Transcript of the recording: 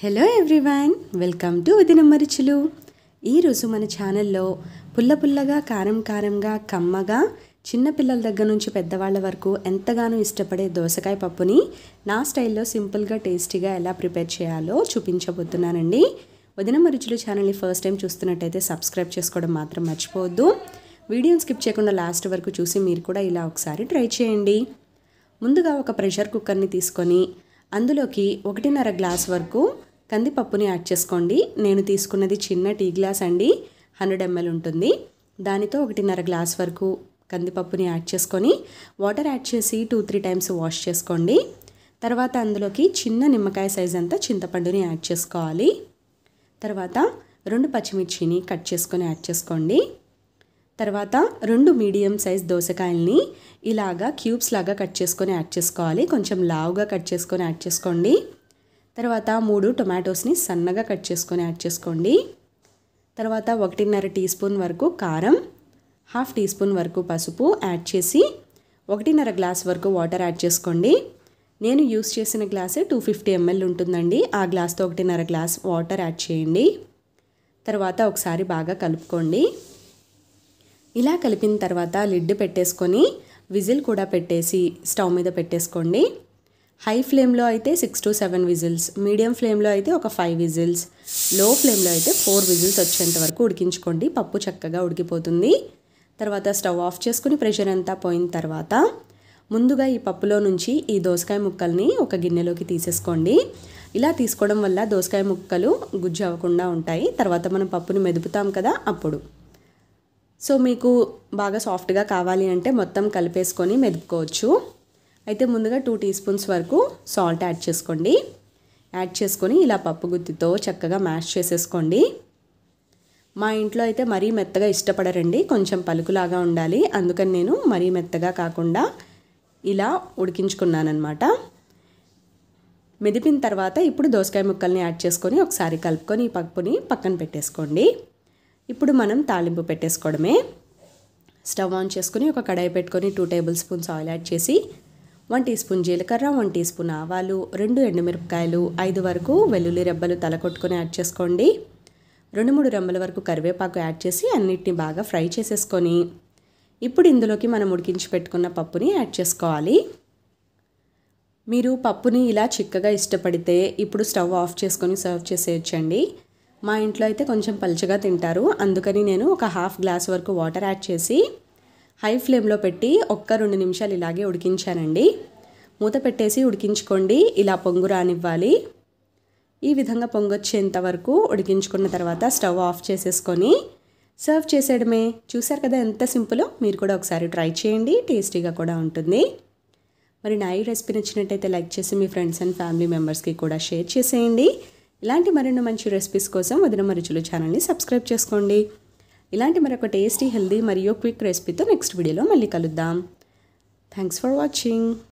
hello everyone welcome to ఉదినమ్మ రుచులు ఈరోజు మన ఛానల్లో పుల్ల పుల్లగా కారం కారంగా కమ్మగా చిన్నపిల్లల దగ్గర నుంచి పెద్దవాళ్ళ వరకు ఎంతగానో ఇష్టపడే దోసకాయ పప్పుని నా స్టైల్లో సింపుల్గా టేస్టీగా ఎలా ప్రిపేర్ చేయాలో చూపించబోతున్నానండి వదినమ్మ రుచులు ఛానల్ని ఫస్ట్ టైం చూస్తున్నట్టయితే సబ్స్క్రైబ్ చేసుకోవడం మాత్రం మర్చిపోవద్దు వీడియోని స్కిప్ చేయకుండా లాస్ట్ వరకు చూసి మీరు కూడా ఇలా ఒకసారి ట్రై చేయండి ముందుగా ఒక ప్రెషర్ కుక్కర్ని తీసుకొని అందులోకి ఒకటిన్నర గ్లాస్ వరకు కందిపప్పుని యాడ్ చేసుకోండి నేను తీసుకున్నది చిన్న టీ గ్లాస్ అండి హండ్రెడ్ ఎంఎల్ ఉంటుంది దానితో ఒకటిన్నర గ్లాస్ వరకు కందిపప్పుని యాడ్ చేసుకొని వాటర్ యాడ్ చేసి టూ త్రీ టైమ్స్ వాష్ చేసుకోండి తర్వాత అందులోకి చిన్న నిమ్మకాయ సైజ్ అంతా చింతపండుని యాడ్ చేసుకోవాలి తర్వాత రెండు పచ్చిమిర్చిని కట్ చేసుకొని యాడ్ చేసుకోండి తర్వాత రెండు మీడియం సైజ్ దోసకాయల్ని ఇలాగా క్యూబ్స్ లాగా కట్ చేసుకొని యాడ్ చేసుకోవాలి కొంచెం లావుగా కట్ చేసుకొని యాడ్ చేసుకోండి తర్వాత మూడు టొమాటోస్ని సన్నగా కట్ చేసుకొని యాడ్ చేసుకోండి తర్వాత ఒకటిన్నర టీ స్పూన్ వరకు కారం హాఫ్ టీ స్పూన్ వరకు పసుపు యాడ్ చేసి ఒకటిన్నర గ్లాస్ వరకు వాటర్ యాడ్ చేసుకోండి నేను యూస్ చేసిన గ్లాసే టూ ఫిఫ్టీ ఎంఎల్ ఉంటుందండి ఆ గ్లాస్తో ఒకటిన్నర గ్లాస్ వాటర్ యాడ్ చేయండి తర్వాత ఒకసారి బాగా కలుపుకోండి ఇలా కలిపిన తర్వాత లిడ్ పెట్టేసుకొని విజిల్ కూడా పెట్టేసి స్టవ్ మీద పెట్టేసుకోండి హై ఫ్లేమ్లో అయితే six to seven whistles medium ఫ్లేమ్లో అయితే ఒక ఫైవ్ విజిల్స్ లో ఫ్లేమ్లో అయితే ఫోర్ విజిల్స్ వచ్చేంత వరకు ఉడికించుకోండి పప్పు చక్కగా ఉడికిపోతుంది తర్వాత స్టవ్ ఆఫ్ చేసుకుని ప్రెషర్ అంతా పోయిన తర్వాత ముందుగా ఈ పప్పులో నుంచి ఈ దోసకాయ ముక్కల్ని ఒక గిన్నెలోకి తీసేసుకోండి ఇలా తీసుకోవడం వల్ల దోసకాయ ముక్కలు గుజ్జు అవ్వకుండా ఉంటాయి తర్వాత మనం పప్పుని మెదుపుతాం కదా అప్పుడు సో మీకు బాగా సాఫ్ట్గా కావాలి అంటే మొత్తం కలిపేసుకొని మెదుపుకోవచ్చు అయితే ముందుగా టూ టీ స్పూన్స్ వరకు సాల్ట్ యాడ్ చేసుకోండి యాడ్ చేసుకొని ఇలా పప్పు గుత్తితో చక్కగా మ్యాష్ చేసేసుకోండి మా ఇంట్లో అయితే మరీ మెత్తగా ఇష్టపడరండి కొంచెం పలుకులాగా ఉండాలి అందుకని నేను మరీ మెత్తగా కాకుండా ఇలా ఉడికించుకున్నానమాట మెదిపిన తర్వాత ఇప్పుడు దోసకాయ ముక్కల్ని యాడ్ చేసుకొని ఒకసారి కలుపుకొని ఈ పప్పుని పక్కన పెట్టేసుకోండి ఇప్పుడు మనం తాలింపు పెట్టేసుకోవడమే స్టవ్ ఆన్ చేసుకుని ఒక కడాయి పెట్టుకొని two tablespoons oil add చేసి వన్ టీ స్పూన్ జీలకర్ర వన్ టీ స్పూన్ ఆవాలు రెండు ఎండుమిరపకాయలు ఐదు వరకు వెల్లుల్లి రెబ్బలు తలకొట్టుకొని యాడ్ చేసుకోండి రెండు మూడు రెమ్మల వరకు కరివేపాకు యాడ్ చేసి అన్నిటిని బాగా ఫ్రై చేసేసుకొని ఇప్పుడు ఇందులోకి మనం ఉడికించి పెట్టుకున్న పప్పుని యాడ్ చేసుకోవాలి మీరు పప్పుని ఇలా చిక్కగా ఇష్టపడితే ఇప్పుడు స్టవ్ ఆఫ్ చేసుకొని సర్వ్ చేసేయచ్చండి మా ఇంట్లో అయితే కొంచెం పలుచగా తింటారు అందుకని నేను ఒక హాఫ్ గ్లాస్ వరకు వాటర్ యాడ్ చేసి హై ఫ్లేమ్లో పెట్టి ఒక్క రెండు నిమిషాలు ఇలాగే ఉడికించానండి మూత పెట్టేసి ఉడికించుకోండి ఇలా పొంగు రానివ్వాలి ఈ విధంగా పొంగొచ్చేంత వరకు ఉడికించుకున్న తర్వాత స్టవ్ ఆఫ్ చేసేసుకొని సర్వ్ చేసేయడమే చూసారు కదా ఎంత సింపులో మీరు కూడా ఒకసారి ట్రై చేయండి టేస్టీగా కూడా ఉంటుంది మరి నా ఈ రెసిపీ నచ్చినట్టయితే లైక్ చేసి మీ ఫ్రెండ్స్ అండ్ ఫ్యామిలీ మెంబర్స్కి కూడా షేర్ చేసేయండి ఇలాంటి మరిన్ని మంచి రెసిపీస్ కోసం వదిన మరుచులు ఛానల్ని సబ్స్క్రైబ్ చేసుకోండి ఇలాంటి మరొక టేస్టీ హెల్దీ మరియు క్విక్ రెసిపీతో నెక్స్ట్ వీడియోలో మళ్ళీ కలుద్దాం థ్యాంక్స్ ఫర్ వాచింగ్